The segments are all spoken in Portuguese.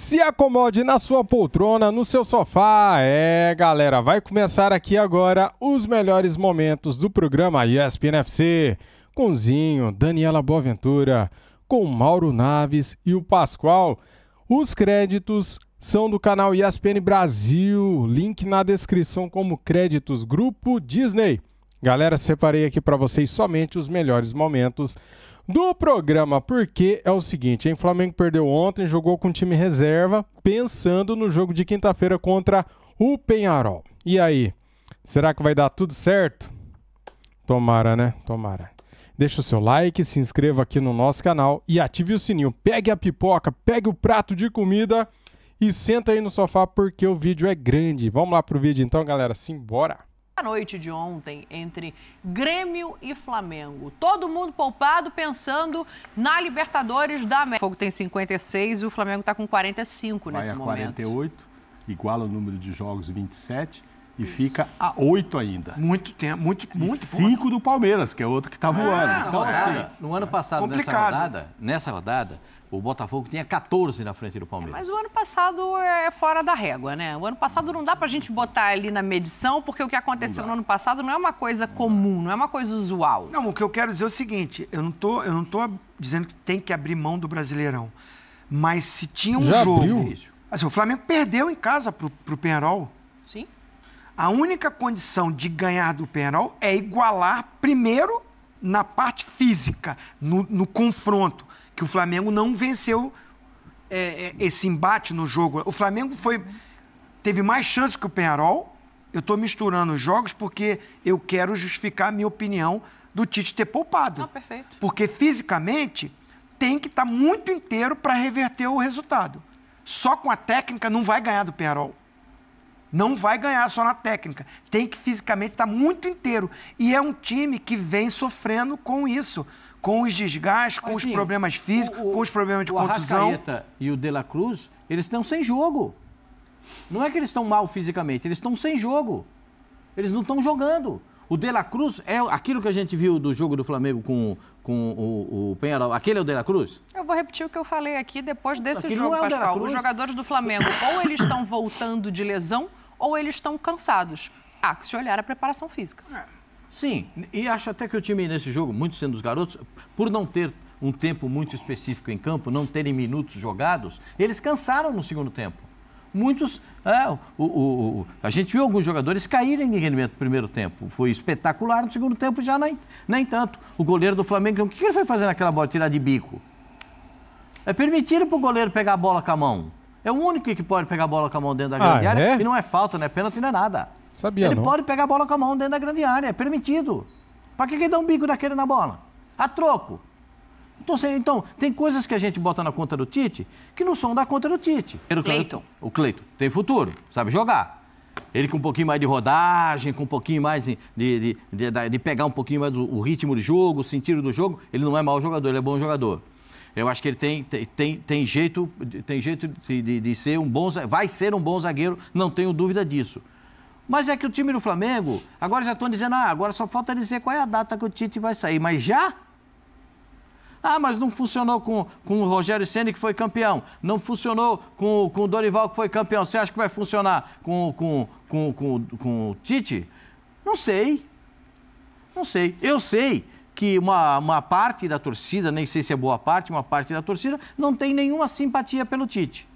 Se acomode na sua poltrona, no seu sofá. É, galera, vai começar aqui agora os melhores momentos do programa ESPN FC. Com Zinho, Daniela Boaventura, com Mauro Naves e o Pascoal. Os créditos são do canal ESPN Brasil. Link na descrição como créditos Grupo Disney. Galera, separei aqui para vocês somente os melhores momentos do programa, porque é o seguinte, hein? Flamengo perdeu ontem, jogou com time reserva, pensando no jogo de quinta-feira contra o Penharol. E aí, será que vai dar tudo certo? Tomara, né? Tomara. Deixa o seu like, se inscreva aqui no nosso canal e ative o sininho. Pegue a pipoca, pegue o prato de comida e senta aí no sofá porque o vídeo é grande. Vamos lá pro vídeo então, galera. Simbora! A noite de ontem entre Grêmio e Flamengo. Todo mundo poupado pensando na Libertadores da América. O Fogo tem 56 e o Flamengo está com 45 Vai nesse a momento. 48, iguala o número de jogos 27 e Isso. fica a 8 ainda. Muito tempo, muito, muito. 5 do Palmeiras, que é outro que está voando. Ah, então, assim, é no ano passado, nessa rodada, nessa rodada, o Botafogo tinha 14 na frente do Palmeiras. É, mas o ano passado é fora da régua, né? O ano passado não dá para a gente botar ali na medição, porque o que aconteceu no ano passado não é uma coisa comum, não é uma coisa usual. Não, o que eu quero dizer é o seguinte: eu não tô, eu não tô dizendo que tem que abrir mão do Brasileirão. Mas se tinha um Já jogo. Abriu. Assim, o Flamengo perdeu em casa pro, pro Penarol. Sim. A única condição de ganhar do Penarol é igualar primeiro na parte física, no, no confronto que o Flamengo não venceu é, é, esse embate no jogo. O Flamengo foi teve mais chance que o Penharol. Eu estou misturando os jogos porque eu quero justificar a minha opinião do Tite ter poupado. perfeito. Porque fisicamente tem que estar tá muito inteiro para reverter o resultado. Só com a técnica não vai ganhar do Penharol. Não vai ganhar só na técnica. Tem que fisicamente estar tá muito inteiro. E é um time que vem sofrendo com isso com os desgastes, com os problemas físicos, o, com os problemas de o contusão. O e o De La Cruz, eles estão sem jogo. Não é que eles estão mal fisicamente, eles estão sem jogo. Eles não estão jogando. O De La Cruz é aquilo que a gente viu do jogo do Flamengo com, com o, o Penharol. Aquele é o De La Cruz? Eu vou repetir o que eu falei aqui depois desse aquilo jogo, é Pascoal. Os jogadores do Flamengo, ou eles estão voltando de lesão, ou eles estão cansados. Ah, que se olhar a preparação física. É. Sim, e acho até que o time nesse jogo, muito sendo os garotos, por não ter um tempo muito específico em campo, não terem minutos jogados, eles cansaram no segundo tempo. Muitos. É, o, o, o, a gente viu alguns jogadores caírem de rendimento no primeiro tempo. Foi espetacular no segundo tempo, já nem, nem tanto. O goleiro do Flamengo, o que ele foi fazer naquela bola? Tirar de bico. É permitir para o goleiro pegar a bola com a mão. É o único que pode pegar a bola com a mão dentro da grande ah, área. É? E não é falta, não é pênalti, não é nada. Sabia ele não. pode pegar a bola com a mão dentro da grande área, é permitido. Para que, que dá um bico daquele na bola? A troco. Então, então, tem coisas que a gente bota na conta do Tite que não são da conta do Tite. O Cleiton. O Cleiton tem futuro, sabe jogar. Ele com um pouquinho mais de rodagem, com um pouquinho mais de, de, de, de pegar um pouquinho mais o, o, ritmo de jogo, o sentido do jogo, ele não é mau jogador, ele é bom jogador. Eu acho que ele tem, tem, tem jeito, tem jeito de, de ser um bom, vai ser um bom zagueiro, não tenho dúvida disso. Mas é que o time do Flamengo, agora já estão dizendo, ah, agora só falta dizer qual é a data que o Tite vai sair. Mas já? Ah, mas não funcionou com, com o Rogério Senna, que foi campeão. Não funcionou com, com o Dorival, que foi campeão. Você acha que vai funcionar com, com, com, com, com o Tite? Não sei. Não sei. Eu sei que uma, uma parte da torcida, nem sei se é boa parte, uma parte da torcida, não tem nenhuma simpatia pelo Tite.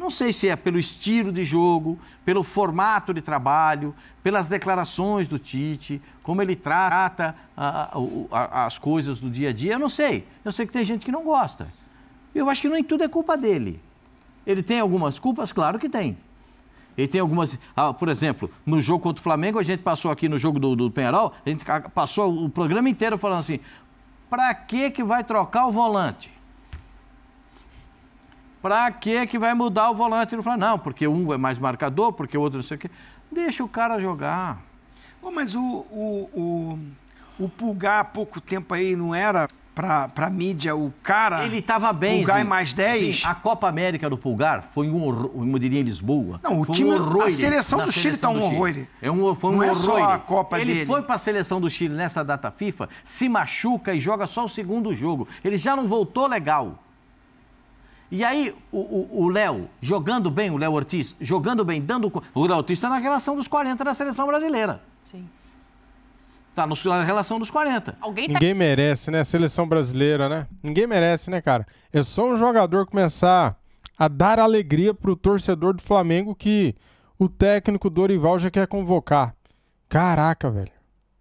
Não sei se é pelo estilo de jogo, pelo formato de trabalho, pelas declarações do Tite, como ele trata a, a, as coisas do dia a dia, eu não sei. Eu sei que tem gente que não gosta. Eu acho que nem tudo é culpa dele. Ele tem algumas culpas? Claro que tem. Ele tem algumas. Ah, por exemplo, no jogo contra o Flamengo, a gente passou aqui no jogo do, do Penharol, a gente passou o programa inteiro falando assim: para que, que vai trocar o volante? Para que que vai mudar o volante do Flamengo? Não, porque um é mais marcador, porque o outro não sei o quê. Deixa o cara jogar. Bom, mas o, o, o, o Pulgar há pouco tempo aí não era para a mídia o cara. Ele estava bem. Pulgar sim. É mais 10. Sim, a Copa América do Pulgar foi um horror, eu diria em Lisboa. Não, o time, um horror. A seleção do Chile está um horror. É um, foi um Não é horror. É só a Copa ele dele. foi para a seleção do Chile nessa data FIFA, se machuca e joga só o segundo jogo. Ele já não voltou legal. E aí, o Léo, jogando bem, o Léo Ortiz, jogando bem, dando. O Léo Ortiz está na relação dos 40 da seleção brasileira. Sim. Está na relação dos 40. Tá... Ninguém merece, né? Seleção brasileira, né? Ninguém merece, né, cara? É só um jogador começar a dar alegria para o torcedor do Flamengo que o técnico Dorival já quer convocar. Caraca, velho.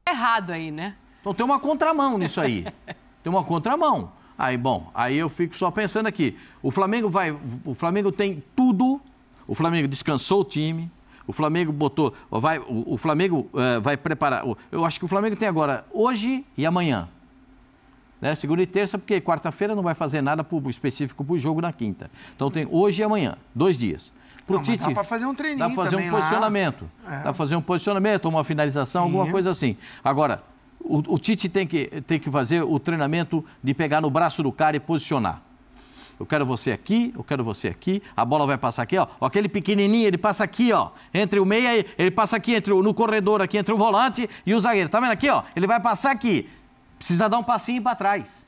Errado aí, né? Então tem uma contramão nisso aí. tem uma contramão. Aí, bom, aí eu fico só pensando aqui. O Flamengo vai. O Flamengo tem tudo. O Flamengo descansou o time. O Flamengo botou. Vai, o, o Flamengo eh, vai preparar. Eu acho que o Flamengo tem agora hoje e amanhã. Né? Segunda e terça, porque quarta-feira não vai fazer nada pro, específico para o jogo na quinta. Então tem hoje e amanhã, dois dias. Pro não, Tite, dá para fazer um treininho Dá para fazer um posicionamento. É. Dá para fazer um posicionamento, uma finalização, Sim. alguma coisa assim. Agora, o, o, Tite tem que, tem que fazer o treinamento de pegar no braço do cara e posicionar. Eu quero você aqui, eu quero você aqui, a bola vai passar aqui, ó. Aquele pequenininho, ele passa aqui, ó. Entre o meia, ele passa aqui entre o, no corredor aqui entre o volante e o zagueiro. Tá vendo aqui, ó? Ele vai passar aqui. Precisa dar um passinho para trás.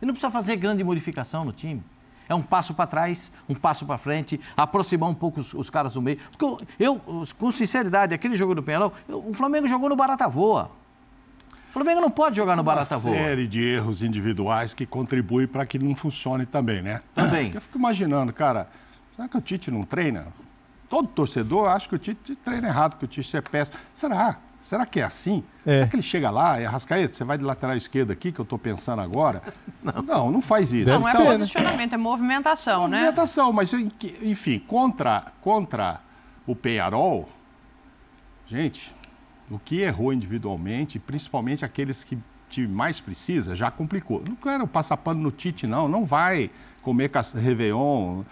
E não precisa fazer grande modificação no time. É um passo para trás, um passo para frente, aproximar um pouco os, os caras do meio. Porque eu, eu, com sinceridade, aquele jogo do penal, o Flamengo jogou no barata voa. Flamengo não pode jogar no barata voa. Uma série de erros individuais que contribui para que não funcione também, né? Também. Eu fico imaginando, cara, será que o Tite não treina? Todo torcedor acha que o Tite treina errado, que o Tite é péssimo. Será? Será que é assim? É. Será que ele chega lá e Arrascaeta, você vai de lateral esquerdo aqui, que eu estou pensando agora? Não. não, não faz isso. Deve não, é ser, é posicionamento, né? é movimentação, é né? Movimentação, mas enfim, contra, contra o Penharol, gente, o que errou individualmente, principalmente aqueles que te mais precisa, já complicou. Não quero passar pano no Tite, não. Não vai comer Réveillon.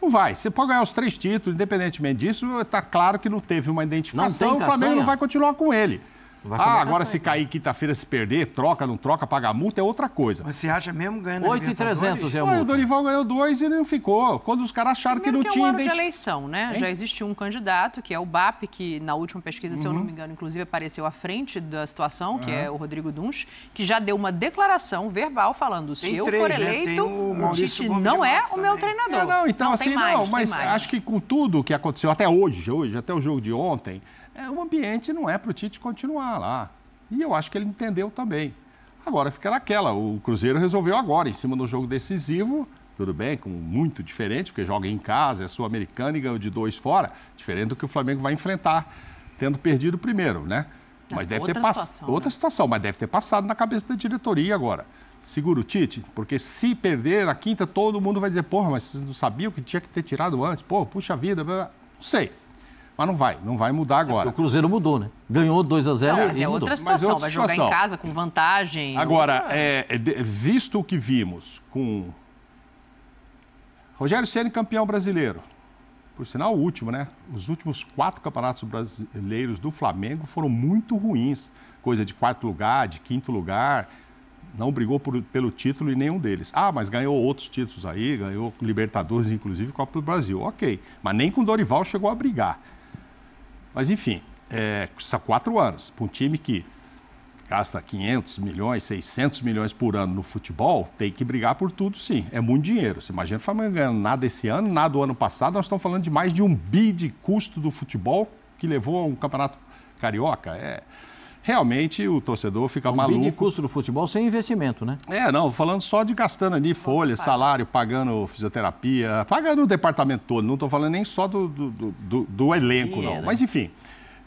Não vai. Você pode ganhar os três títulos, independentemente disso, está claro que não teve uma identificação, o Flamengo não vai continuar com ele ah, agora se cair quinta-feira, se perder, troca, não troca, paga multa, é outra coisa. Mas você acha mesmo ganhando 8,300 é a multa? O Dorival ganhou dois e não ficou. Quando os caras acharam Primeiro que não que é um tinha... ano de eleição, né? Hein? Já existiu um candidato, que é o BAP, que na última pesquisa, uhum. se eu não uhum. me engano, inclusive apareceu à frente da situação, que uhum. é o Rodrigo Duns, que já deu uma declaração verbal falando, se tem eu três, for né? eleito, né? o Tite não é o meu treinador. É, não, então não, assim, mais, não, mas acho que com tudo que aconteceu até hoje, hoje, até o jogo de ontem é, o ambiente não é para o Tite continuar lá. E eu acho que ele entendeu também. Agora fica naquela, o Cruzeiro resolveu agora, em cima do jogo decisivo, tudo bem, com muito diferente, porque joga em casa, é sul-americana e ganhou de dois fora, diferente do que o Flamengo vai enfrentar, tendo perdido o primeiro, né? Tá, mas é, deve ter passado. Né? Outra situação, mas deve ter passado na cabeça da diretoria agora. Segura o Tite, porque se perder na quinta, todo mundo vai dizer, porra, mas vocês não sabiam que tinha que ter tirado antes, pô, puxa vida, não sei. Mas não vai, não vai mudar é, agora. É o Cruzeiro mudou, né? Ganhou 2 a 0 é outra situação, mas outra vai situação. jogar em casa com vantagem. Agora, ou... é, é visto o que vimos com Rogério Ceni campeão brasileiro. Por sinal, o último, né? Os últimos quatro campeonatos brasileiros do Flamengo foram muito ruins. Coisa de quarto lugar, de quinto lugar. Não brigou por, pelo título em nenhum deles. Ah, mas ganhou outros títulos aí, ganhou Libertadores, inclusive Copa do Brasil. Ok, mas nem com Dorival chegou a brigar. Mas, enfim, é, são quatro anos. Para um time que gasta 500 milhões, 600 milhões por ano no futebol, tem que brigar por tudo, sim. É muito dinheiro. Você imagina o Flamengo ganhando nada esse ano, nada o ano passado. Nós estamos falando de mais de um bi de custo do futebol que levou a um campeonato carioca. É, realmente o torcedor fica é um maluco. O custo do futebol sem investimento, né? É, não, falando só de gastando ali folha, salário, pagando fisioterapia, pagando o departamento todo, não estou falando nem só do, do, do, do elenco, não. Né? Mas enfim.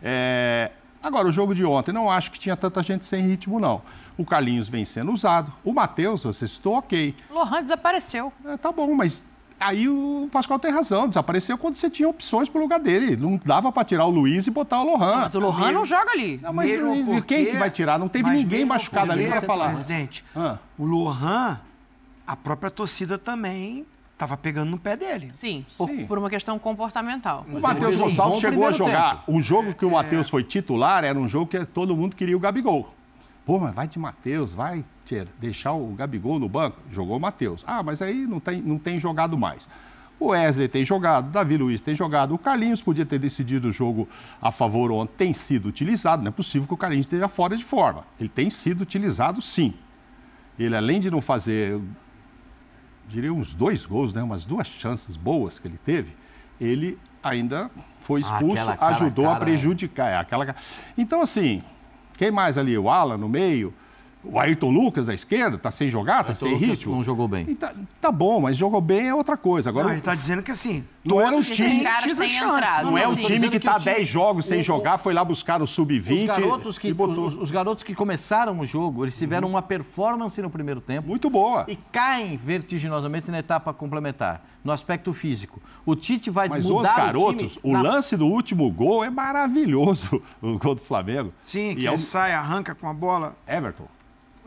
É... Agora, o jogo de ontem, não acho que tinha tanta gente sem ritmo, não. O Carlinhos vem sendo usado. O Matheus, você citou, ok. Lohan desapareceu. É, tá bom, mas Aí o Pascoal tem razão, desapareceu quando você tinha opções pro lugar dele. Não dava para tirar o Luiz e botar o Lohan. Mas o Lohan não joga ali. Não, mas e, porque, quem que vai tirar? Não teve ninguém machucado ali para falar. Presidente, ah. o Lohan, a própria torcida também estava pegando no pé dele. Sim, por, Sim. por uma questão comportamental. O Matheus Gonçalves chegou a jogar. Tempo. O jogo que o é. Matheus é... foi titular era um jogo que todo mundo queria o Gabigol. Pô, mas vai de Matheus, vai deixar o Gabigol no banco? Jogou o Matheus. Ah, mas aí não tem, não tem jogado mais. O Wesley tem jogado, Davi Luiz tem jogado, o Carlinhos podia ter decidido o jogo a favor ontem, tem sido utilizado. Não é possível que o Carlinhos esteja fora de forma. Ele tem sido utilizado sim. Ele, além de não fazer, eu diria, uns dois gols, né? umas duas chances boas que ele teve, ele ainda foi ah, expulso, ah, ajudou cara, a é. prejudicar. É. Aquela... Então, assim, quem mais ali? O Alan no meio? O Ayrton Lucas da esquerda está sem jogar, está sem Lucas ritmo. Não jogou bem. Tá, tá, bom, mas jogou bem é outra coisa. Agora, não, ele está dizendo que assim, não era um time tido chance. Não, não é um time que está 10 jogos sem o, jogar, foi lá buscar o sub-20 os garotos que, botou. Os, os, garotos que começaram o jogo, eles tiveram uhum. uma performance no primeiro tempo. Muito boa. E caem vertiginosamente na etapa complementar, no aspecto físico. O Tite vai mas mudar os garotos, o, o na... lance do último gol é maravilhoso, o gol do Flamengo. Sim, que é ele é sai, arranca com a bola. Everton.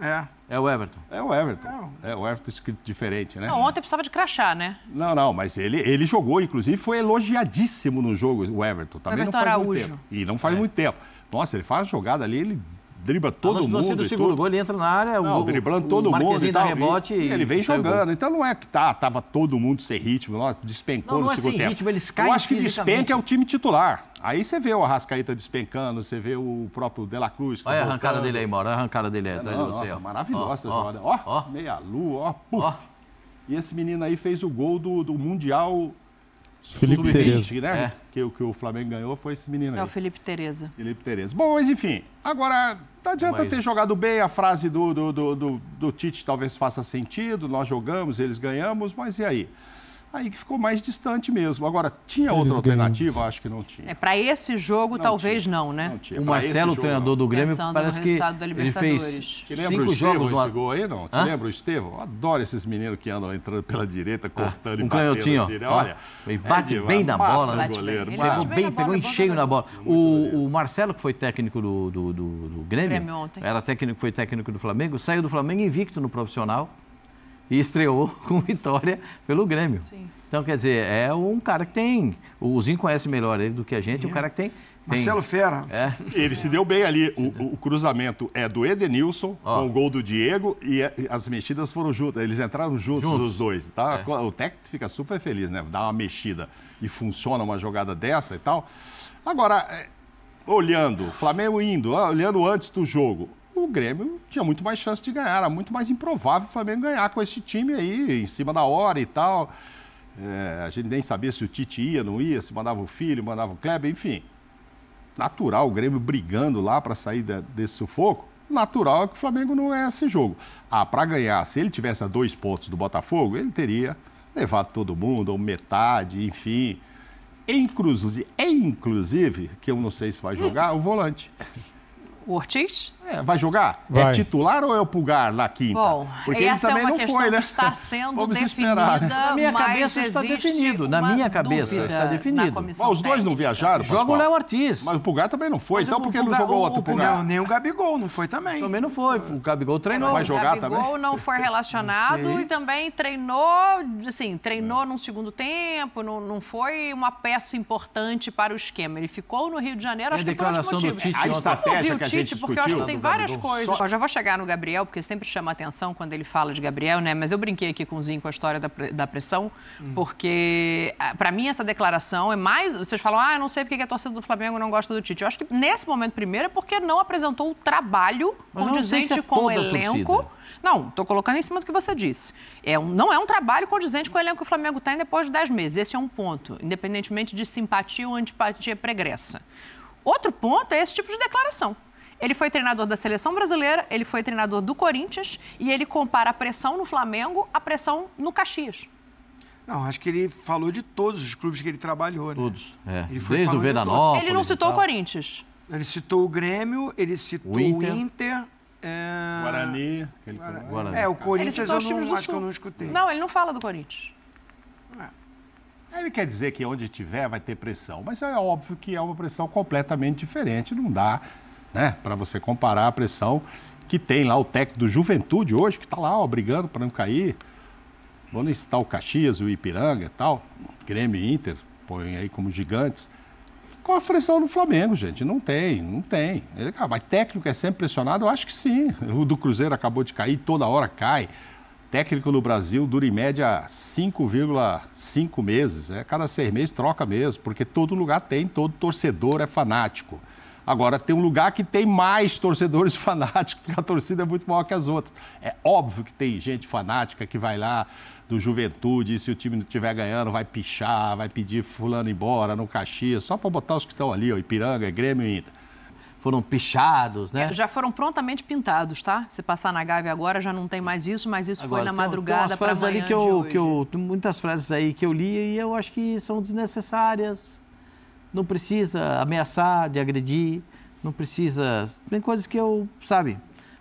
É. É o Everton. É o Everton. É o, é o Everton escrito diferente, né? Só ontem precisava de crachá, né? Não, não, mas ele, ele jogou, inclusive, foi elogiadíssimo no jogo, o Everton. Também Everton não faz Araújo. Muito tempo. E não faz é. muito tempo. Nossa, ele faz jogada ali, ele dribla todo Alonso mundo. Alonso do segundo gol, ele entra na área, não, o, driblando todo o mundo e tal, rebote e, ele vem jogando. Gol. Então não é que tá, tava todo mundo sem ritmo, nossa, despencou não, não no é segundo tempo. Ritmo, eles caem Eu acho que despenca é o time titular. Aí você vê o Arrascaeta despencando, você vê o próprio De La Cruz. Olha tá a arrancada dele aí, Mauro. Olha a arrancada dele aí tá atrás de você. Nossa, ó. maravilhosa ó, ó, Ó, meia lua, ó, puf. Ó. E esse menino aí fez o gol do, do Mundial Felipe Tereza. né? É. Que, que o Flamengo ganhou foi esse menino aí. É o Felipe Tereza. Felipe Tereza. Bom, mas enfim, agora não adianta mas... ter jogado bem, a frase do, do, do, do, do Tite talvez faça sentido, nós jogamos, eles ganhamos, mas e aí? aí que ficou mais distante mesmo. Agora, tinha Eles outra ganham. alternativa? Acho que não tinha. É, para esse jogo, não talvez tinha. não, né? Não O Marcelo, treinador não. do Grêmio, Pensando parece que ele fez lembra cinco o Estevão, jogos esse gol aí, não? Te lembra o Estevão? Adoro esses meninos que andam entrando pela direita, ah, cortando ah, um e batendo. Canhotinho, assim, né? Olha, ele bate é bem na bola. Né? Bate goleiro, bem. Pegou, bem, pegou em cheio na bola. É o, o Marcelo, que foi técnico do, do, do, do Grêmio, Grêmio era técnico, foi técnico do Flamengo, saiu do Flamengo invicto no profissional e estreou com vitória pelo Grêmio. Sim. Então, quer dizer, é um cara que tem. O Zinho conhece melhor ele do que a gente, é. um cara que tem. Marcelo Fera. É. Ele se deu bem ali. O, o cruzamento é do Edenilson, com o gol do Diego, é, e as mexidas foram juntas. Eles entraram juntos, juntos. os dois. Tá? É. O técnico fica super feliz, né? Dá uma mexida e funciona uma jogada dessa e tal. Agora, é, olhando, Flamengo indo, ah, olhando antes do jogo, o Grêmio tinha muito mais chance de ganhar. Era muito mais improvável o Flamengo ganhar com esse time aí, em cima da hora e tal. É, a gente nem sabia se o Tite ia, não ia, se mandava o filho, mandava o Kleber, enfim. Natural o Grêmio brigando lá para sair de, desse sufoco. Natural é que o Flamengo não é esse jogo. Ah, para ganhar, se ele tivesse a dois pontos do Botafogo, ele teria levado todo mundo, ou metade, enfim. Inclusive, é inclusive, que eu não sei se vai hum. jogar, o volante. O Ortiz? É, vai jogar? É vai. É titular ou é o Pulgar na quinta? Bom, Porque ele é também é não foi, né? está sendo Vamos esperar. Na minha cabeça está definido. Na minha cabeça está definido. Mas os dois não viajaram, Joga o Léo Ortiz. Mas o Pulgar também não foi. Mas então por que não jogou o outro Pulgar? Não, nem o Gabigol não foi também. Também não foi. O Gabigol é, treinou. Vai jogar também? O Gabigol não foi relacionado não e também treinou, assim, treinou é. num segundo tempo, não, não foi uma peça importante para o esquema. Ele ficou no Rio de Janeiro, e acho que por outros motivos. A estratégia que a Tite, porque eu acho que tem várias coisas. Só... já vou chegar no Gabriel, porque sempre chama atenção quando ele fala de Gabriel, né? Mas eu brinquei aqui com o Zinho com a história da, da pressão, hum. porque ah, para mim essa declaração é mais. Vocês falam, ah, eu não sei porque a torcida do Flamengo não gosta do Tite. Eu acho que nesse momento, primeiro, é porque não apresentou o trabalho Mas condizente se é com o elenco. Não, estou colocando em cima do que você disse. É um, não é um trabalho condizente com o elenco que o Flamengo tem depois de 10 meses. Esse é um ponto, independentemente de simpatia ou antipatia pregressa. Outro ponto é esse tipo de declaração. Ele foi treinador da seleção brasileira, ele foi treinador do Corinthians e ele compara a pressão no Flamengo à pressão no Caxias. Não, acho que ele falou de todos os clubes que ele trabalhou, né? Todos. É. Ele foi Desde o Nova. Ele não citou o Corinthians. Ele citou o Grêmio, ele citou o Inter. O Inter é... Guarani, Guarani. É, o Corinthians eu não, acho que eu não escutei. Não, ele não fala do Corinthians. É. Ele quer dizer que onde tiver vai ter pressão, mas é óbvio que é uma pressão completamente diferente, não dá né? Para você comparar a pressão que tem lá o técnico do Juventude hoje, que está lá ó, brigando para não cair. Vou está o Caxias, o Ipiranga e tal, Grêmio e Inter, põem aí como gigantes. Com a pressão do Flamengo, gente, não tem, não tem. Ele, ah, mas técnico é sempre pressionado? Eu acho que sim. O do Cruzeiro acabou de cair, toda hora cai. Técnico no Brasil dura em média 5,5 meses. É, cada seis meses troca mesmo, porque todo lugar tem, todo torcedor é fanático. Agora, tem um lugar que tem mais torcedores fanáticos, porque a torcida é muito maior que as outras. É óbvio que tem gente fanática que vai lá do Juventude, e se o time não estiver ganhando, vai pichar, vai pedir fulano embora no Caxias, só para botar os que estão ali, ó, Ipiranga, Grêmio e Inter foram pichados, né? É, já foram prontamente pintados, tá? Se passar na Gávea agora já não tem mais isso, mas isso agora, foi na tem, madrugada para amanhã ali que eu, que eu, muitas frases aí que eu li e eu acho que são desnecessárias não precisa ameaçar de agredir, não precisa. Tem coisas que eu, sabe,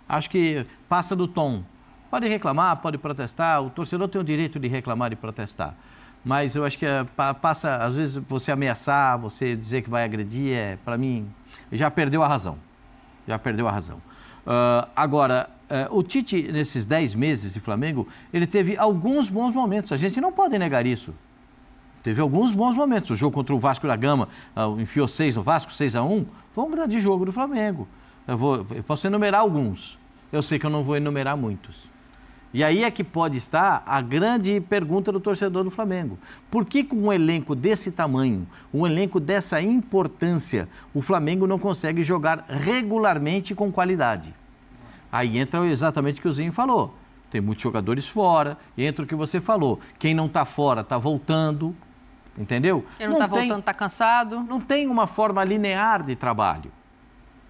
acho que passa do tom. Pode reclamar, pode protestar, o torcedor tem o direito de reclamar e protestar. Mas eu acho que é, passa, às vezes, você ameaçar, você dizer que vai agredir, é, para mim, já perdeu a razão. Já perdeu a razão. Uh, agora, uh, o Tite, nesses 10 meses de Flamengo, ele teve alguns bons momentos. A gente não pode negar isso teve alguns bons momentos. O jogo contra o Vasco da Gama, ah, enfiou seis no Vasco, 6 a 1 foi um grande jogo do Flamengo. Eu, vou, eu posso enumerar alguns. Eu sei que eu não vou enumerar muitos. E aí é que pode estar a grande pergunta do torcedor do Flamengo. Por que com um elenco desse tamanho, um elenco dessa importância, o Flamengo não consegue jogar regularmente com qualidade? Aí entra exatamente o que o Zinho falou. Tem muitos jogadores fora, entra o que você falou. Quem não está fora está voltando entendeu? Ele não está voltando, está cansado. Não tem uma forma linear de trabalho.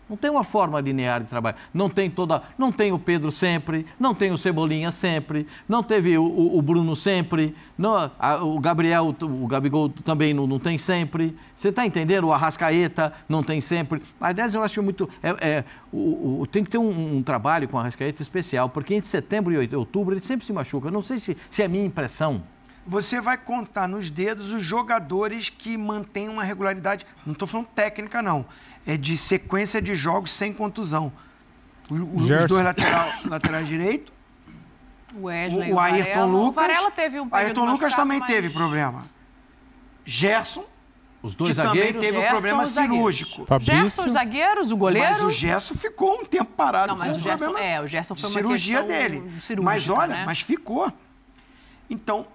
Não tem uma forma linear de trabalho. Não tem toda. Não tem o Pedro sempre, não tem o Cebolinha sempre, não teve o, o, o Bruno sempre, não, a, o Gabriel, o, Gabigol também não, não tem sempre. Você está entendendo? O Arrascaeta não tem sempre. Aliás, eu acho muito. É, é o, tem que ter um, um, trabalho com o Arrascaeta especial, porque entre setembro e outubro ele sempre se machuca. Não sei se, se é minha impressão você vai contar nos dedos os jogadores que mantêm uma regularidade. Não estou falando técnica, não. É de sequência de jogos sem contusão. O, os dois lateral, lateral direito. Wesley, o, o Ayrton Varela. Lucas. O teve um Ayrton Lucas também mas... teve problema. Gerson. Os dois que zagueiros. também teve Gerson, um problema cirúrgico. Gerson, os zagueiros, o goleiro. Mas o Gerson ficou um tempo parado. Não, mas o Gerson, é, o Gerson foi uma cirurgia dele. Mas olha, né? mas ficou. Então,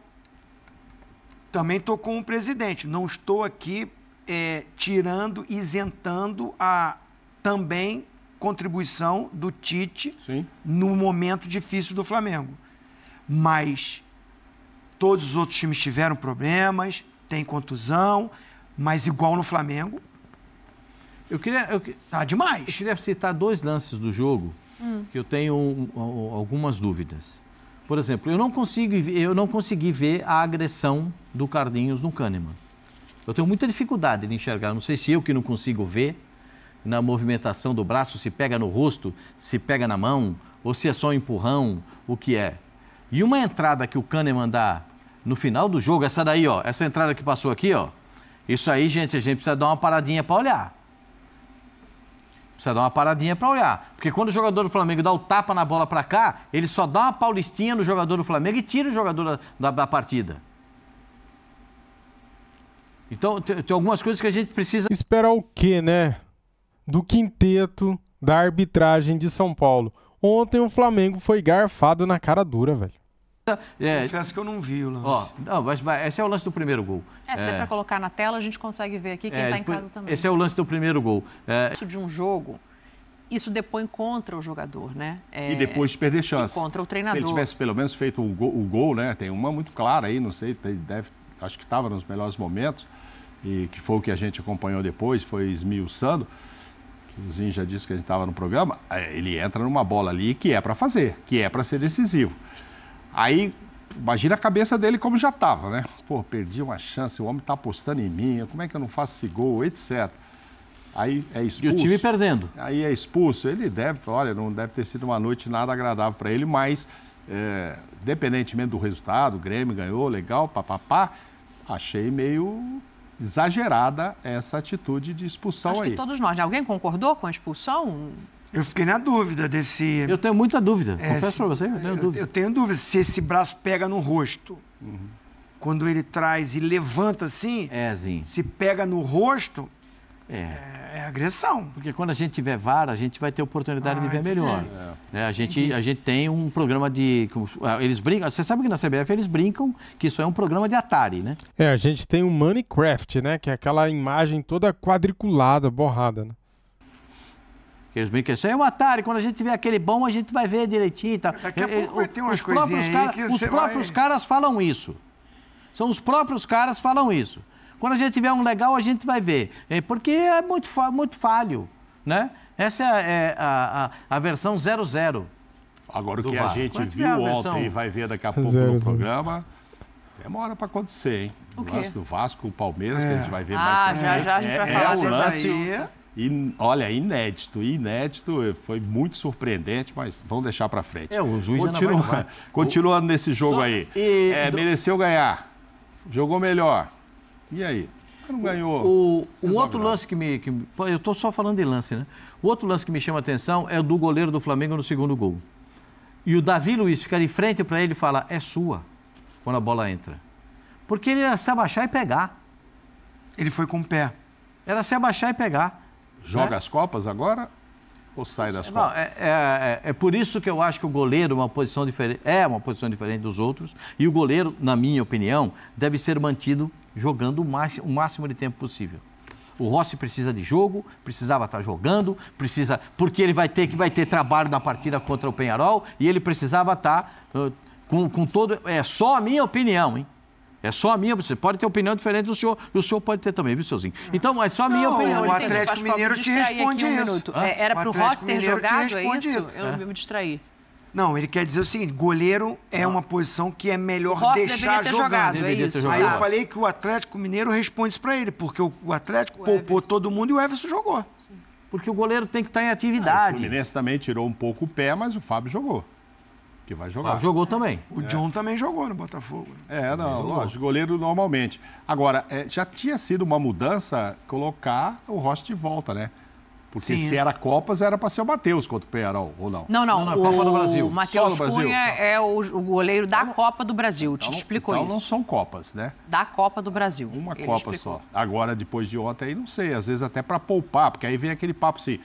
também estou com o presidente. Não estou aqui é, tirando, isentando a também contribuição do Tite Sim. no momento difícil do Flamengo. Mas todos os outros times tiveram problemas, tem contusão, mas igual no Flamengo. Eu queria. Eu, tá demais. Eu queria citar dois lances do jogo hum. que eu tenho um, algumas dúvidas. Por exemplo, eu não consigo, eu não consegui ver a agressão do Carlinhos no Kahneman. Eu tenho muita dificuldade de enxergar. Não sei se eu que não consigo ver na movimentação do braço, se pega no rosto, se pega na mão, ou se é só um empurrão, o que é. E uma entrada que o Kahneman dá no final do jogo, essa daí, ó, essa entrada que passou aqui, ó, isso aí, gente, a gente precisa dar uma paradinha para olhar. Precisa dar uma paradinha para olhar. Porque quando o jogador do Flamengo dá o tapa na bola para cá, ele só dá uma paulistinha no jogador do Flamengo e tira o jogador da, da partida. Então, tem, tem algumas coisas que a gente precisa. Esperar o quê, né? Do quinteto da arbitragem de São Paulo. Ontem o Flamengo foi garfado na cara dura, velho. Tá, é, Confesso que eu não vi o lance. Ó, não, mas, mas, esse é o lance do primeiro gol. É, se é, der para colocar na tela, a gente consegue ver aqui quem está é, tá em casa também. Esse é o lance do primeiro gol. É. Isso de um jogo, isso depõe contra o jogador, né? É, e depois de perder chance. E contra o treinador. Se ele tivesse pelo menos feito o gol, o gol né? Tem uma muito clara aí, não sei, deve, acho que estava nos melhores momentos, e que foi o que a gente acompanhou depois, foi esmiuçando. O Zinho já disse que a gente estava no programa. É, ele entra numa bola ali que é para fazer, que é para ser decisivo. Aí, imagina a cabeça dele como já estava, né? Pô, perdi uma chance, o homem está apostando em mim, como é que eu não faço esse gol, etc. Aí é expulso. E o time perdendo. Aí é expulso. Ele deve, olha, não deve ter sido uma noite nada agradável para ele, mas, é, independentemente do resultado, o Grêmio ganhou, legal, papapá, achei meio exagerada essa atitude de expulsão Acho aí. Acho que todos nós. Né? Alguém concordou com a expulsão? Eu fiquei na dúvida desse. Eu tenho muita dúvida. É, Confesso se... Assim, você, eu tenho eu, dúvida. Eu tenho dúvida se esse braço pega no rosto. Uhum. Quando ele traz e levanta assim, é, sim. se pega no rosto, é. é. é agressão. Porque quando a gente tiver vara, a gente vai ter oportunidade ah, de ver melhor. É. Né, a, gente, a gente tem um programa de. Ah, eles brincam. Você sabe que na CBF eles brincam que isso é um programa de Atari, né? É, a gente tem o um Minecraft, né? Que é aquela imagem toda quadriculada, borrada, né? Que eles brincam, isso assim, aí é um atalho. Quando a gente tiver aquele bom, a gente vai ver direitinho. Tá? Daqui a é, pouco é, vai ter umas os próprios, os próprios vai... caras falam isso. São os próprios caras falam isso. Quando a gente tiver um legal, a gente vai ver. É, porque é muito, muito falho, né? Essa é a, a, a versão 00. Agora, o que VAR. a gente Quando viu a versão... ontem e vai ver daqui a pouco zero, no programa, demora para acontecer, hein? O, o lance do Vasco, o Palmeiras, é. que a gente vai ver ah, mais pra já, frente. já a gente vai é, falar é o lance, aí. E olha, inédito, inédito, foi muito surpreendente, mas vamos deixar para frente. É, o juiz Continua, vai, Continuando nesse jogo Só aí. E... É, Mereceu ganhar, jogou melhor. E aí? Não ganhou. O, o outro lance que me. Que, eu estou só falando de lance, né? O outro lance que me chama a atenção é o do goleiro do Flamengo no segundo gol. E o Davi Luiz ficar de frente para ele e falar: é sua, quando a bola entra. Porque ele era se abaixar e pegar. Ele foi com o pé. Era se abaixar e pegar. Joga né? as Copas agora ou sai das é, Não, Copas? É, é, é, é, por isso que eu acho que o goleiro uma posição diferente, é uma posição diferente dos outros. E o goleiro, na minha opinião, deve ser mantido jogando o máximo, o máximo de tempo possível. O Rossi precisa de jogo, precisava estar jogando, precisa porque ele vai ter que vai ter trabalho na partida contra o Penharol e ele precisava estar com, com todo é só a minha opinião, hein? É só a minha, você pode ter opinião diferente do senhor, e o senhor pode ter também, viu, senhorzinho? Então, é só a minha não, opinião. O Atlético Mineiro te responde um isso. Um é, era para o roster jogado, é isso? isso? Eu é. me distraí. Não, ele quer dizer o seguinte: goleiro é uma posição que é melhor deixar jogando. Jogado, é isso. Aí eu falei que o Atlético Mineiro responde isso para ele, porque o Atlético o poupou Everson. todo mundo e o Everson jogou. Porque o goleiro tem que estar tá em ah, atividade. Ah, o Fluminense também tirou um pouco o pé, mas o Fábio jogou que vai jogar. jogou também. O é. John também jogou no Botafogo. É, não, lógico, goleiro normalmente. Agora, é, já tinha sido uma mudança colocar o Rocha de volta, né? Porque Sim. se era Copas, era para ser o Matheus contra o Penharol, ou não? Não, não. não, não é o... Copa do Brasil. Tá. É o Matheus Cunha Brasil. é o, goleiro da então, Copa do Brasil. Te explicou então, então isso. não são Copas, né? Da Copa do Brasil. Uma Ele Copa explicou. só. Agora, depois de ontem, aí não sei. Às vezes até para poupar, porque aí vem aquele papo assim,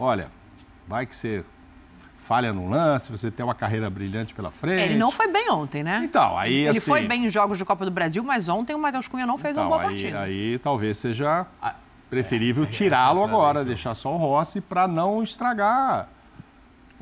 olha, vai que você falha no lance, você tem uma carreira brilhante pela frente. Ele não foi bem ontem, né? Então, aí Ele assim, foi bem em jogos de Copa do Brasil, mas ontem o Matheus Cunha não fez então, uma boa aí, partida. Aí talvez seja preferível é, é tirá-lo é, é, agora, deixar só o Rossi para não estragar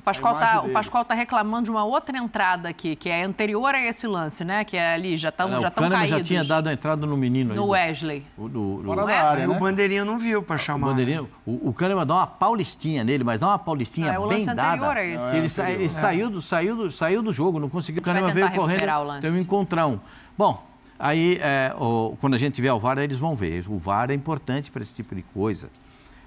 Tá, Pascoal tá, o Pascoal está reclamando de uma outra entrada aqui, que é anterior a esse lance, né? Que é ali, já estão é, já tão caídos. já tinha dado a entrada no menino. No Wesley. do, do, é? área, né? O Bandeirinha não viu para chamar. O, Bandeirinha, né? o, o Kahneman dá uma paulistinha nele, mas dá uma paulistinha é, bem dada. A esse. Não, é ele, sa, ele é. saiu, do, saiu, do, saiu do jogo, não conseguiu. O Kahneman veio correndo, tem um encontrão. Bom, aí o, quando a gente vê o VAR, eles vão ver. O VAR é importante para esse tipo de coisa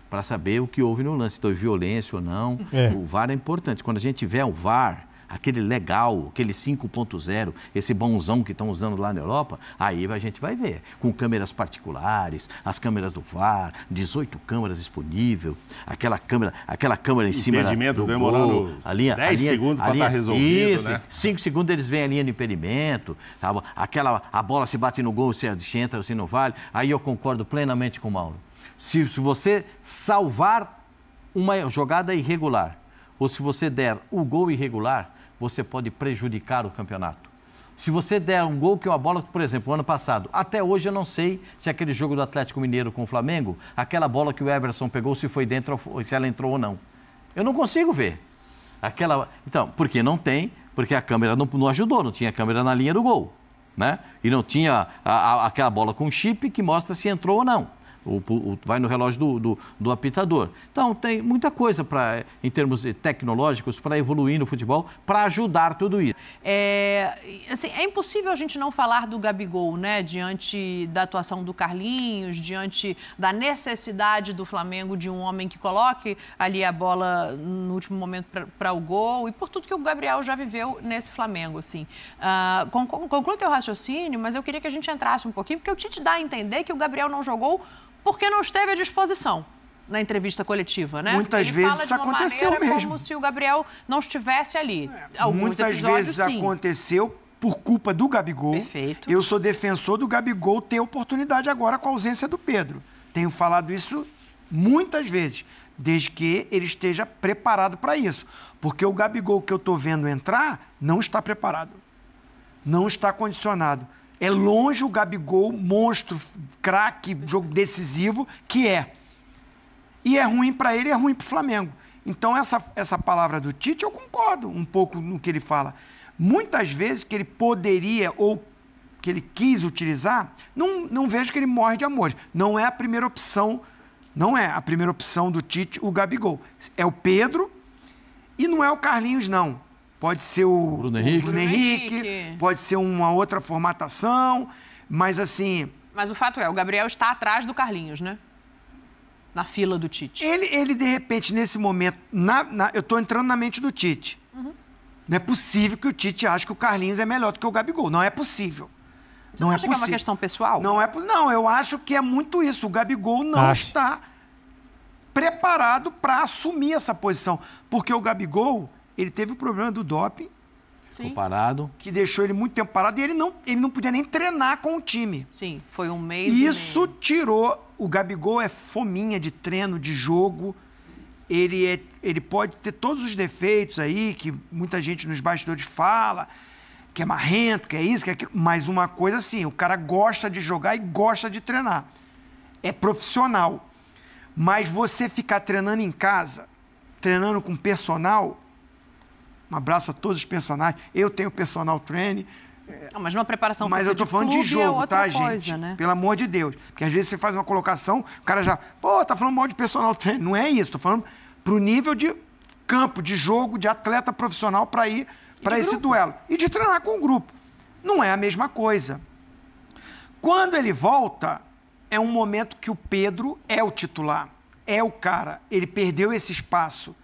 para saber o que houve no lance, se houve violência ou não. É. O VAR é importante. Quando a gente tiver o VAR, aquele legal, aquele 5.0, esse bonzão que estão usando lá na Europa, aí a gente vai ver. Com câmeras particulares, as câmeras do VAR, 18 câmeras disponíveis, aquela câmera, aquela câmera em cima do demorando gol, a linha, 10 a linha, segundos para estar tá resolvido, isso, né? 5 segundos eles veem a linha de impedimento, sabe? Tá aquela, a bola se bate no gol, se entra, se não vale, aí eu concordo plenamente com o Mauro se, se você salvar uma jogada irregular ou se você der o gol irregular, você pode prejudicar o campeonato. Se você der um gol que é uma bola, por exemplo, ano passado, até hoje eu não sei se é aquele jogo do Atlético Mineiro com o Flamengo, aquela bola que o Everson pegou, se foi dentro, ou se ela entrou ou não. Eu não consigo ver. Aquela, então, porque não tem, porque a câmera não, não ajudou, não tinha câmera na linha do gol, né? E não tinha a, a, aquela bola com chip que mostra se entrou ou não o, o, vai no relógio do, do, do, apitador. Então, tem muita coisa para, em termos tecnológicos para evoluir no futebol, para ajudar tudo isso. É, assim, é impossível a gente não falar do Gabigol, né? Diante da atuação do Carlinhos, diante da necessidade do Flamengo de um homem que coloque ali a bola no último momento para o gol e por tudo que o Gabriel já viveu nesse Flamengo, assim. Uh, ah, conclua teu raciocínio, mas eu queria que a gente entrasse um pouquinho, porque o Tite dá a entender que o Gabriel não jogou porque não esteve à disposição na entrevista coletiva, né? Muitas Ele vezes isso aconteceu mesmo. Como se o Gabriel não estivesse ali. É, muitas vezes sim. aconteceu por culpa do Gabigol. Perfeito. Eu sou defensor do Gabigol ter oportunidade agora com a ausência do Pedro. Tenho falado isso muitas vezes, desde que ele esteja preparado para isso. Porque o Gabigol que eu estou vendo entrar não está preparado, não está condicionado. É longe o Gabigol, monstro, craque, jogo decisivo, que é. E é ruim para ele, é ruim para o Flamengo. Então, essa, essa palavra do Tite, eu concordo um pouco no que ele fala. Muitas vezes que ele poderia ou que ele quis utilizar, não, não vejo que ele morre de amor. Não é a primeira opção, não é a primeira opção do Tite o Gabigol. É o Pedro e não é o Carlinhos, não pode ser o Bruno Henrique, Bruno Henrique pode ser uma outra formatação, mas assim. Mas o fato é, o Gabriel está atrás do Carlinhos, né? Na fila do Tite. Ele, ele de repente, nesse momento, na, na, eu estou entrando na mente do Tite. Uhum. Não é possível que o Tite ache que o Carlinhos é melhor do que o Gabigol. Não é possível. Você não, é acha é possível. que é uma questão pessoal? Não, é, não, eu acho que é muito isso. O Gabigol não acho. está preparado para assumir essa posição. Porque o Gabigol, ele teve o problema do doping. Ficou parado. Que deixou ele muito tempo parado e ele não, ele não podia nem treinar com o time. Sim, foi um mês. Isso tirou. O Gabigol é fominha de treino, de jogo. Ele, é, ele pode ter todos os defeitos aí que muita gente nos bastidores fala, que é marrento, que é isso, que é aquilo. Mas uma coisa assim, o cara gosta de jogar e gosta de treinar. É profissional. Mas você ficar treinando em casa, treinando com personal, um abraço a todos os personagens. Eu tenho personal training. É, Não, mas uma preparação Mas eu tô de falando de é jogo, é tá, coisa, gente? Né? Pelo amor de Deus. Porque às vezes você faz uma colocação, o cara já. Pô, tá falando mal de personal training. Não é isso. Tô falando pro nível de campo, de jogo, de atleta profissional para ir para esse grupo. duelo. E de treinar com o grupo. Não é a mesma coisa. Quando ele volta, é um momento que o Pedro é o titular, é o cara. Ele perdeu esse espaço.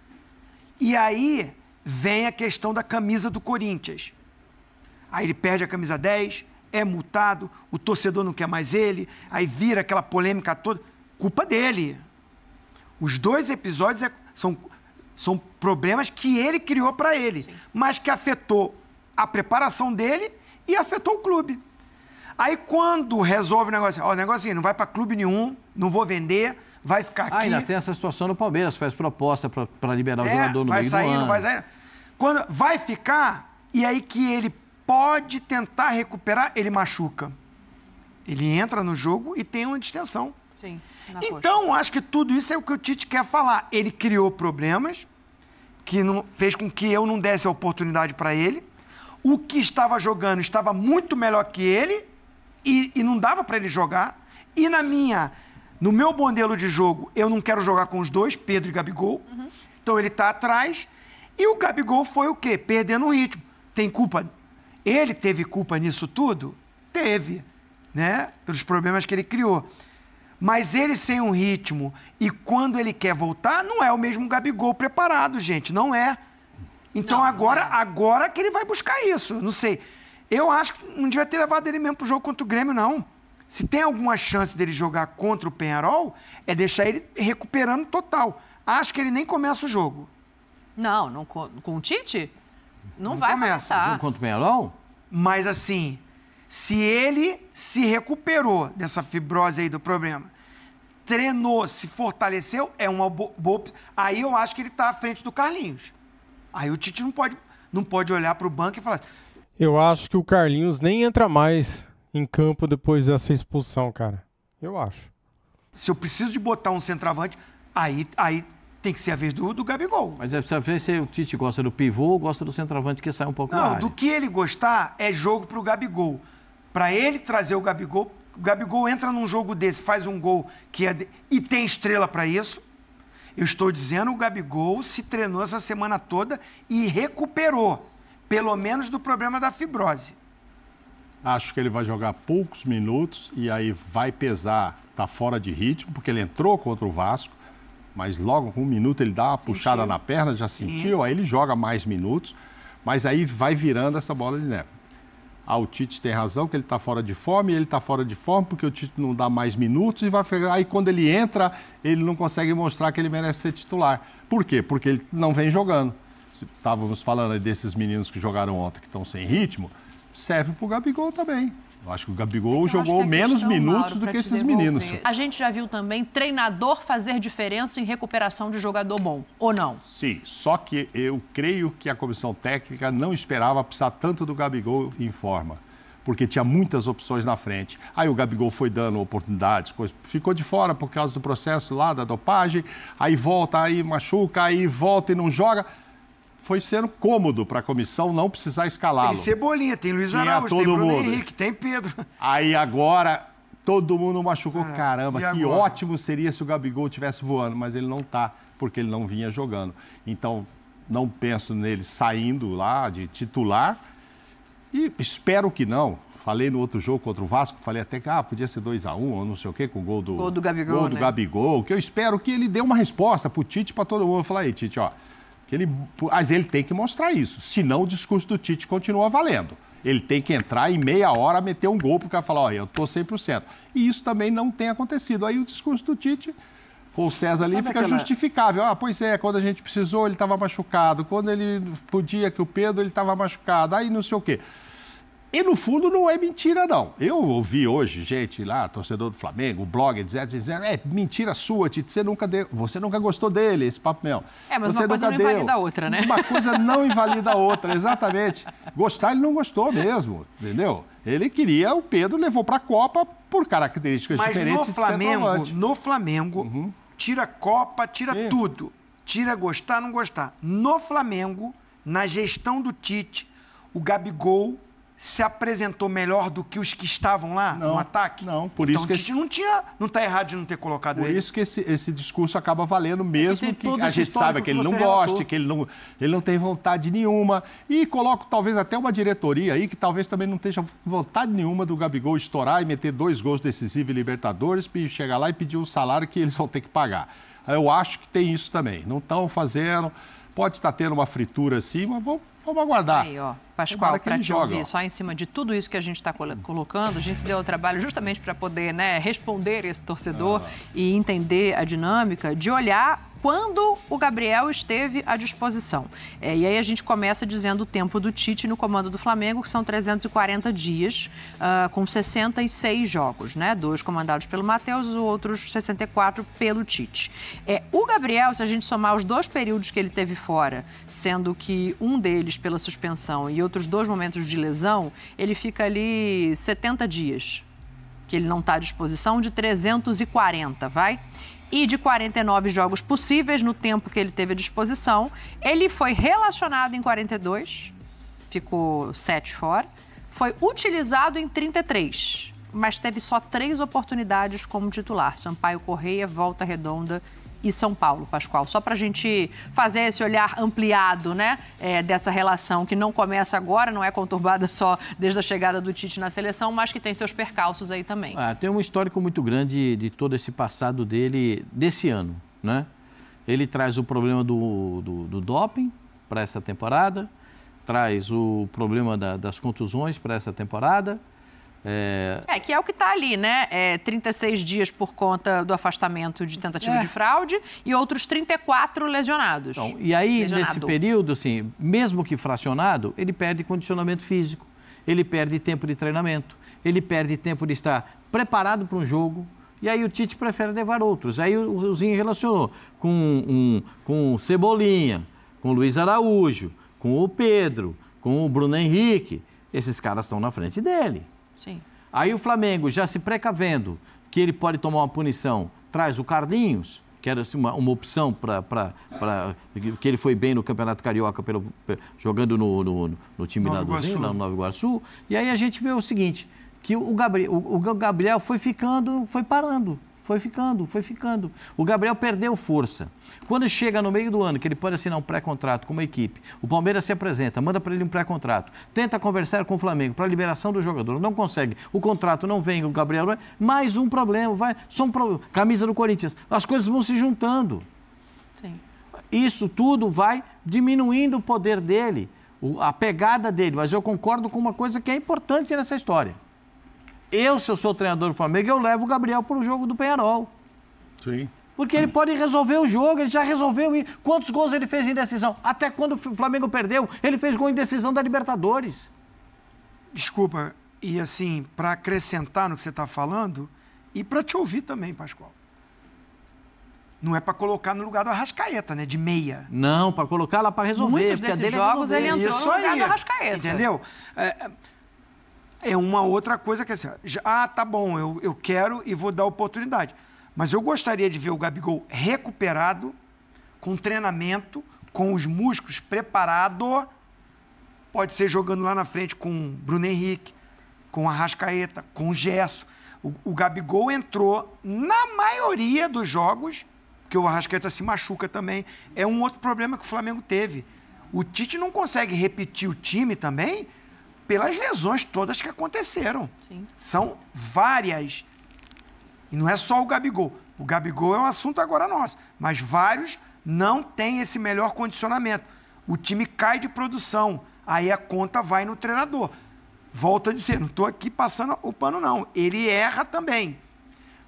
E aí vem a questão da camisa do Corinthians. Aí ele perde a camisa 10, é multado, o torcedor não quer mais ele, aí vira aquela polêmica toda. Culpa dele. Os dois episódios é, são, são problemas que ele criou para ele, Sim. mas que afetou a preparação dele e afetou o clube. Aí quando resolve o negócio, ó, o negócio assim, não vai para clube nenhum, não vou vender, vai ficar aqui. Ah, ainda tem essa situação no Palmeiras, faz proposta para liberar o é, jogador no vai meio sair, do ano. Vai sair, não vai sair. Quando vai ficar, e aí que ele pode tentar recuperar, ele machuca. Ele entra no jogo e tem uma distensão. Sim, então, coxa. acho que tudo isso é o que o Tite quer falar. Ele criou problemas que não, fez com que eu não desse a oportunidade para ele. O que estava jogando estava muito melhor que ele e, e não dava para ele jogar. E na minha, no meu modelo de jogo, eu não quero jogar com os dois, Pedro e Gabigol. Uhum. Então ele está atrás e o Gabigol foi o quê? Perdendo o ritmo. Tem culpa? Ele teve culpa nisso tudo? Teve, né? Pelos problemas que ele criou. Mas ele sem um ritmo e quando ele quer voltar, não é o mesmo Gabigol preparado, gente, não é. Então não, agora, não é. agora que ele vai buscar isso, não sei. Eu acho que não devia ter levado ele mesmo pro jogo contra o Grêmio, não. Se tem alguma chance dele jogar contra o Penharol, é deixar ele recuperando total. Acho que ele nem começa o jogo. Não, não com, o Tite? Não, não vai começa. começar. Jogo contra o Mas assim, se ele se recuperou dessa fibrose aí do problema, treinou, se fortaleceu, é uma boa. Bo... Aí eu acho que ele está à frente do Carlinhos. Aí o Tite não pode, não pode olhar para o banco e falar. Assim, eu acho que o Carlinhos nem entra mais em campo depois dessa expulsão, cara. Eu acho. Se eu preciso de botar um centroavante, aí, aí tem que ser a vez do, do Gabigol. Mas é precisa ver se o Tite gosta do pivô ou gosta do centroavante que sai um pouco Não, do que ele gostar é jogo pro Gabigol. Para ele trazer o Gabigol, o Gabigol entra num jogo desse, faz um gol que é de... e tem estrela para isso. Eu estou dizendo, o Gabigol se treinou essa semana toda e recuperou, pelo menos do problema da fibrose. Acho que ele vai jogar poucos minutos e aí vai pesar, tá fora de ritmo, porque ele entrou contra o Vasco mas logo com um minuto ele dá uma sentiu. puxada na perna, já sentiu, é. aí ele joga mais minutos, mas aí vai virando essa bola de neve. Ah, o Tite tem razão que ele está fora de forma, e ele está fora de forma porque o Tite não dá mais minutos e vai aí quando ele entra, ele não consegue mostrar que ele merece ser titular. Por quê? Porque ele não vem jogando. Estávamos falando desses meninos que jogaram ontem que estão sem ritmo, serve para o Gabigol também. Eu acho que o Gabigol jogou menos questão, minutos Mauro, do que esses meninos. A gente já viu também treinador fazer diferença em recuperação de jogador bom, ou não? Sim, só que eu creio que a comissão técnica não esperava precisar tanto do Gabigol em forma porque tinha muitas opções na frente. Aí o Gabigol foi dando oportunidades, ficou de fora por causa do processo lá da dopagem, aí volta, aí machuca, aí volta e não joga foi sendo cômodo para a comissão não precisar escalá-lo. Tem Cebolinha, tem Luiz Araújo, tem Bruno mundo. Henrique, tem Pedro. Aí agora todo mundo machucou. Ah, Caramba, que ótimo seria se o Gabigol tivesse voando, mas ele não está, porque ele não vinha jogando. Então, não penso nele saindo lá de titular e espero que não. Falei no outro jogo contra o Vasco, falei até que ah, podia ser 2 a 1 um, ou não sei o quê, com o gol do, gol do Gabigol. Gol do né? Gabigol, que eu espero que ele dê uma resposta para o Tite para todo mundo. Eu aí, Tite, ó, que ele, mas ele tem que mostrar isso, senão o discurso do Tite continua valendo. Ele tem que entrar em meia hora, meter um gol, porque falar, olha, eu estou 100%. E isso também não tem acontecido. Aí o discurso do Tite com o César ali fica aquela... justificável. Ah, pois é, quando a gente precisou ele estava machucado, quando ele podia que o Pedro ele estava machucado, aí não sei o quê. E no fundo não é mentira, não. Eu ouvi hoje gente lá, torcedor do Flamengo, blog, etc, dizendo, é mentira sua, Tite, você nunca deu, você nunca gostou dele, esse papo meu. É, mas você uma coisa não deu. invalida a outra, né? Uma coisa não invalida a outra, exatamente. Gostar ele não gostou mesmo, entendeu? Ele queria, o Pedro levou para a Copa por características mas diferentes. Mas no Flamengo, no Flamengo, uhum. tira Copa, tira Sim. tudo. Tira gostar, não gostar. No Flamengo, na gestão do Tite, o Gabigol se apresentou melhor do que os que estavam lá não, no ataque? Não, por então, isso que a gente não tinha, não está errado de não ter colocado por ele. Por isso que esse, esse discurso acaba valendo é mesmo que a gente saiba que ele não goste, que ele não, ele não tem vontade nenhuma e coloco talvez até uma diretoria aí que talvez também não tenha vontade nenhuma do Gabigol estourar e meter dois gols decisivos em Libertadores e chegar lá e pedir um salário que eles vão ter que pagar. Eu acho que tem isso também. Não estão fazendo, pode estar tá tendo uma fritura assim, mas vamos Vamos aguardar. Aí, ó. Pascoal, para te joga, ouvir, ó. só em cima de tudo isso que a gente está colocando, a gente se deu ao trabalho justamente para poder né, responder esse torcedor ah. e entender a dinâmica de olhar quando o Gabriel esteve à disposição. É, e aí a gente começa dizendo o tempo do Tite no comando do Flamengo, que são 340 dias, uh, com 66 jogos, né? Dois comandados pelo Matheus, os outros 64 pelo Tite. É, o Gabriel, se a gente somar os dois períodos que ele teve fora, sendo que um deles pela suspensão e outros dois momentos de lesão, ele fica ali 70 dias que ele não está à disposição, de 340, vai? e de 49 jogos possíveis no tempo que ele teve à disposição, ele foi relacionado em 42, ficou 7 fora, foi utilizado em 33, mas teve só três oportunidades como titular: Sampaio Correia, Volta Redonda e São Paulo, Pascoal. Só para a gente fazer esse olhar ampliado né, é, dessa relação que não começa agora, não é conturbada só desde a chegada do Tite na seleção, mas que tem seus percalços aí também. Ah, tem um histórico muito grande de todo esse passado dele desse ano. Né? Ele traz o problema do, do, do doping para essa temporada, traz o problema da, das contusões para essa temporada é... é, que é o que está ali, né? É 36 dias por conta do afastamento de tentativa é. de fraude e outros 34 lesionados. Então, e aí, Lesionado. nesse período, assim, mesmo que fracionado, ele perde condicionamento físico, ele perde tempo de treinamento, ele perde tempo de estar preparado para um jogo, e aí o Tite prefere levar outros. Aí o Zinho relacionou com, um, com Cebolinha, com o Luiz Araújo, com o Pedro, com o Bruno Henrique. Esses caras estão na frente dele. Sim. Aí o Flamengo, já se precavendo que ele pode tomar uma punição, traz o Carlinhos, que era assim, uma, uma opção para. que ele foi bem no Campeonato Carioca pelo, jogando no, no, no time lá do lá no Nova Iguaçu. E aí a gente vê o seguinte: que o Gabriel, o, o Gabriel foi ficando, foi parando. Foi ficando, foi ficando. O Gabriel perdeu força. Quando chega no meio do ano, que ele pode assinar um pré-contrato com uma equipe, o Palmeiras se apresenta, manda para ele um pré-contrato, tenta conversar com o Flamengo para a liberação do jogador, não consegue, o contrato não vem, o Gabriel vai mais um problema, vai, só um problema. Camisa do Corinthians, as coisas vão se juntando. Sim. Isso tudo vai diminuindo o poder dele, a pegada dele, mas eu concordo com uma coisa que é importante nessa história eu, se eu sou treinador do Flamengo, eu levo o Gabriel para o jogo do Penharol. Sim. Porque ele pode resolver o jogo, ele já resolveu. Quantos gols ele fez em decisão? Até quando o Flamengo perdeu, ele fez gol em decisão da Libertadores. Desculpa, e assim, para acrescentar no que você está falando, e para te ouvir também, Pascoal. Não é para colocar no lugar do Arrascaeta, né? De meia. Não, para colocar lá para resolver. Muitos desses é jogos ele entrou Isso no lugar aí. do Arrascaeta. Entendeu? É, é uma outra coisa que é assim, ah, tá bom, eu, eu quero e vou dar oportunidade. Mas eu gostaria de ver o Gabigol recuperado, com treinamento, com os músculos preparado, pode ser jogando lá na frente com Bruno Henrique, com a Rascaeta, com o Gesso. O, o Gabigol entrou na maioria dos jogos, que o Arrascaeta se machuca também. É um outro problema que o Flamengo teve. O Tite não consegue repetir o time também pelas lesões todas que aconteceram. Sim. São várias. E não é só o Gabigol. O Gabigol é um assunto agora nosso, mas vários não têm esse melhor condicionamento. O time cai de produção, aí a conta vai no treinador. Volto a dizer, não estou aqui passando o pano, não. Ele erra também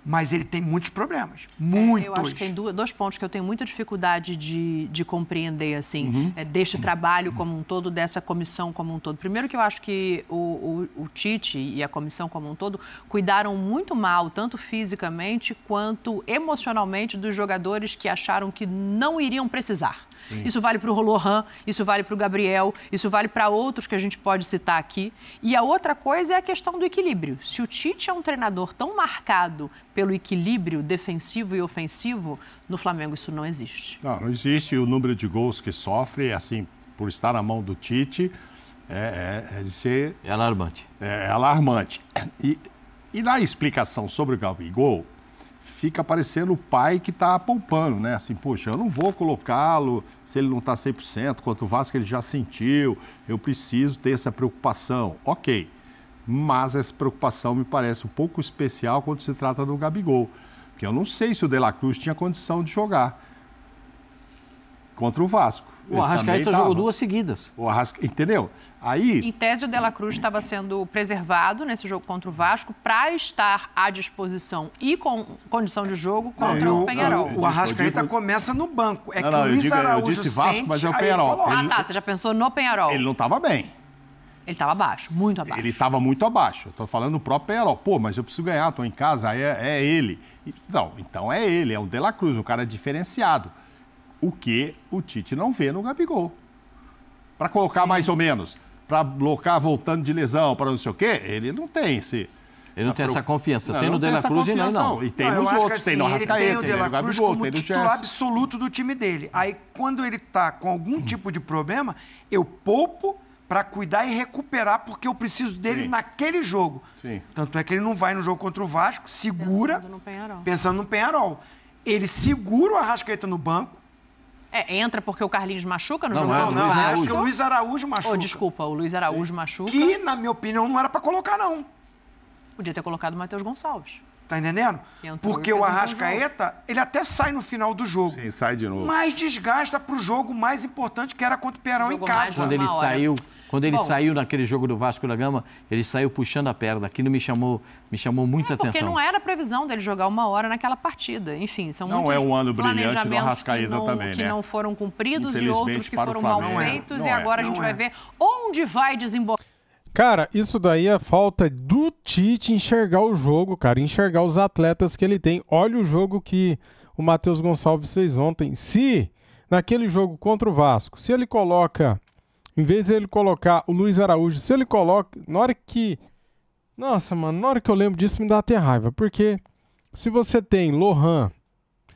mas ele tem muitos problemas. Muitos. É, eu acho que tem dois pontos que eu tenho muita dificuldade de, de compreender, assim, uhum. é, deste uhum. trabalho como um todo, dessa comissão como um todo. Primeiro que eu acho que o, o, o, Tite e a comissão como um todo cuidaram muito mal, tanto fisicamente quanto emocionalmente, dos jogadores que acharam que não iriam precisar. Sim. Isso vale para o Rolohan, isso vale para o Gabriel, isso vale para outros que a gente pode citar aqui. E a outra coisa é a questão do equilíbrio. Se o Tite é um treinador tão marcado pelo equilíbrio defensivo e ofensivo, no Flamengo isso não existe. Não, não existe. O número de gols que sofre, assim, por estar na mão do Tite, é, é, é de ser... É alarmante. É, é alarmante. E, e na explicação sobre o Gabigol, fica parecendo o pai que está poupando, né? Assim, poxa, eu não vou colocá-lo se ele não está 100%, quanto o Vasco ele já sentiu, eu preciso ter essa preocupação. Ok, mas essa preocupação me parece um pouco especial quando se trata do Gabigol, porque eu não sei se o De La Cruz tinha condição de jogar contra o Vasco. O Arrascaeta jogou duas seguidas. O Arrasca... Entendeu? Aí... Em tese, o De La Cruz estava sendo preservado nesse jogo contra o Vasco para estar à disposição e com condição de jogo contra eu, o Penharol. Não, o Arrascaeta digo... começa no banco. É não, que não, o Luiz digo, Araújo eu disse Vasco, sente, mas é o Penharol. Ele... Ah, tá. Você já pensou no Penharol. Ele não estava bem. Ele estava abaixo, muito abaixo. Ele estava muito abaixo. Estou falando do próprio Penharol. Pô, mas eu preciso ganhar, estou em casa, é, é ele. Não, então é ele, é o De La Cruz, um cara diferenciado o que o Tite não vê no Gabigol. Para colocar Sim. mais ou menos, para bloquear voltando de lesão, para não sei o quê, ele não tem esse... Ele não tem essa confiança. Não, tem no De Cruz e não, não. E tem não, nos outros, assim, tem no Arrascaeta, tem, tem, no Gabigol, tem no titular absoluto do time dele. Aí, quando ele está com algum hum. tipo de problema, eu poupo para cuidar e recuperar, porque eu preciso dele Sim. naquele jogo. Sim. Tanto é que ele não vai no jogo contra o Vasco, segura, pensando no Penharol. Pensando no Penharol. Ele segura o Arrascaeta no banco, é, entra porque o Carlinhos machuca no não, jogo não, não, não, acho que o Luiz Araújo machuca. Oh, desculpa, o Luiz Araújo é. machuca. Que, na minha opinião, não era para colocar, não. Podia ter colocado o Matheus Gonçalves. Tá entendendo? Porque o Arrascaeta, ele até sai no final do jogo. Sim, sai de novo. Mas desgasta pro jogo mais importante, que era contra o Perão em casa. Quando ele saiu, quando ele Bom, saiu naquele jogo do Vasco da Gama, ele saiu puxando a perna. Aquilo me chamou, me chamou muita é porque atenção. Porque não era previsão dele jogar uma hora naquela partida. Enfim, são não muitos é um ano brilhante do que não, também, que né? não foram cumpridos e outros que foram mal feitos. É, e agora é, a gente vai é. ver onde vai desembocar. Cara, isso daí é falta do Tite enxergar o jogo, cara, enxergar os atletas que ele tem. Olha o jogo que o Matheus Gonçalves fez ontem. Se naquele jogo contra o Vasco, se ele coloca em vez dele colocar o Luiz Araújo, se ele coloca. Na hora que. Nossa, mano, na hora que eu lembro disso me dá até raiva. Porque se você tem Lohan,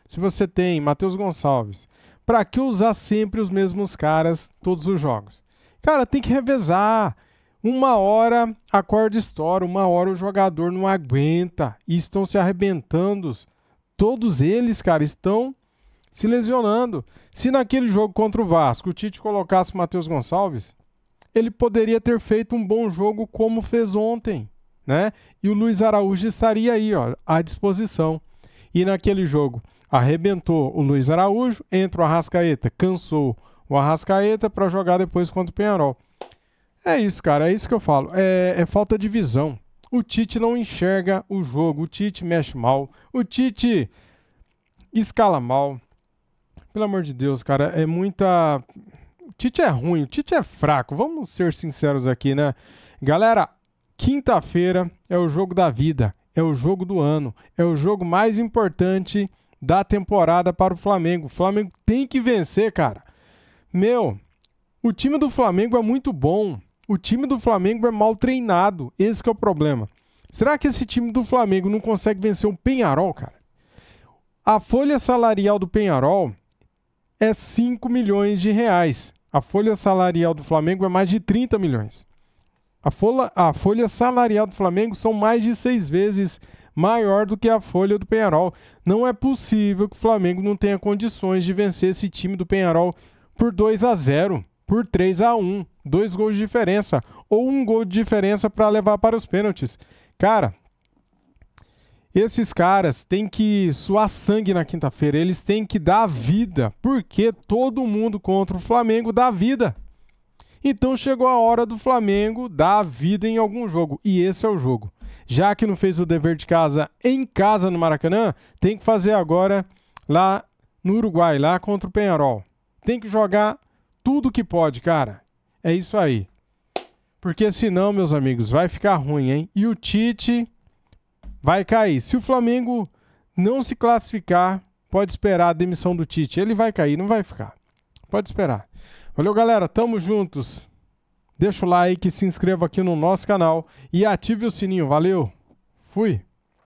se você tem Matheus Gonçalves, para que usar sempre os mesmos caras todos os jogos? Cara, tem que revezar. Uma hora a corda estoura, uma hora o jogador não aguenta e estão se arrebentando. Todos eles, cara, estão se lesionando. Se naquele jogo contra o Vasco o Tite colocasse o Matheus Gonçalves, ele poderia ter feito um bom jogo como fez ontem, né? E o Luiz Araújo estaria aí, ó, à disposição. E naquele jogo arrebentou o Luiz Araújo, entra o Arrascaeta, cansou o Arrascaeta para jogar depois contra o Penharol. É isso, cara, é isso que eu falo. É, é, falta de visão. O Tite não enxerga o jogo, o Tite mexe mal, o Tite escala mal, pelo amor de Deus, cara, é muita. Tite é ruim, Tite é fraco, vamos ser sinceros aqui, né? Galera, quinta-feira é o jogo da vida, é o jogo do ano, é o jogo mais importante da temporada para o Flamengo. O Flamengo tem que vencer, cara. Meu, o time do Flamengo é muito bom. O time do Flamengo é mal treinado. Esse é o problema. Será que esse time do Flamengo não consegue vencer o Penharol, cara? A folha salarial do Penharol é 5 milhões de reais. A folha salarial do Flamengo é mais de 30 milhões. A folha, a folha salarial do Flamengo são mais de seis vezes maior do que a folha do Penharol. Não é possível que o Flamengo não tenha condições de vencer esse time do Penharol por 2 a 0, por 3 a 1, dois gols de diferença ou um gol de diferença para levar para os pênaltis. Cara, esses caras têm que suar sangue na quinta-feira, eles têm que dar vida, porque todo mundo contra o Flamengo dá vida. Então chegou a hora do Flamengo dar vida em algum jogo, e esse é o jogo. Já que não fez o dever de casa em casa no Maracanã, tem que fazer agora lá no Uruguai, lá contra o Penharol. Tem que jogar tudo que pode, cara. É isso aí. Porque senão, meus amigos, vai ficar ruim, hein? E o Tite vai cair. Se o Flamengo não se classificar, pode esperar a demissão do Tite. Ele vai cair, não vai ficar. Pode esperar. Valeu, galera. Tamo juntos. Deixa o like, se inscreva aqui no nosso canal e ative o sininho. Valeu. Fui.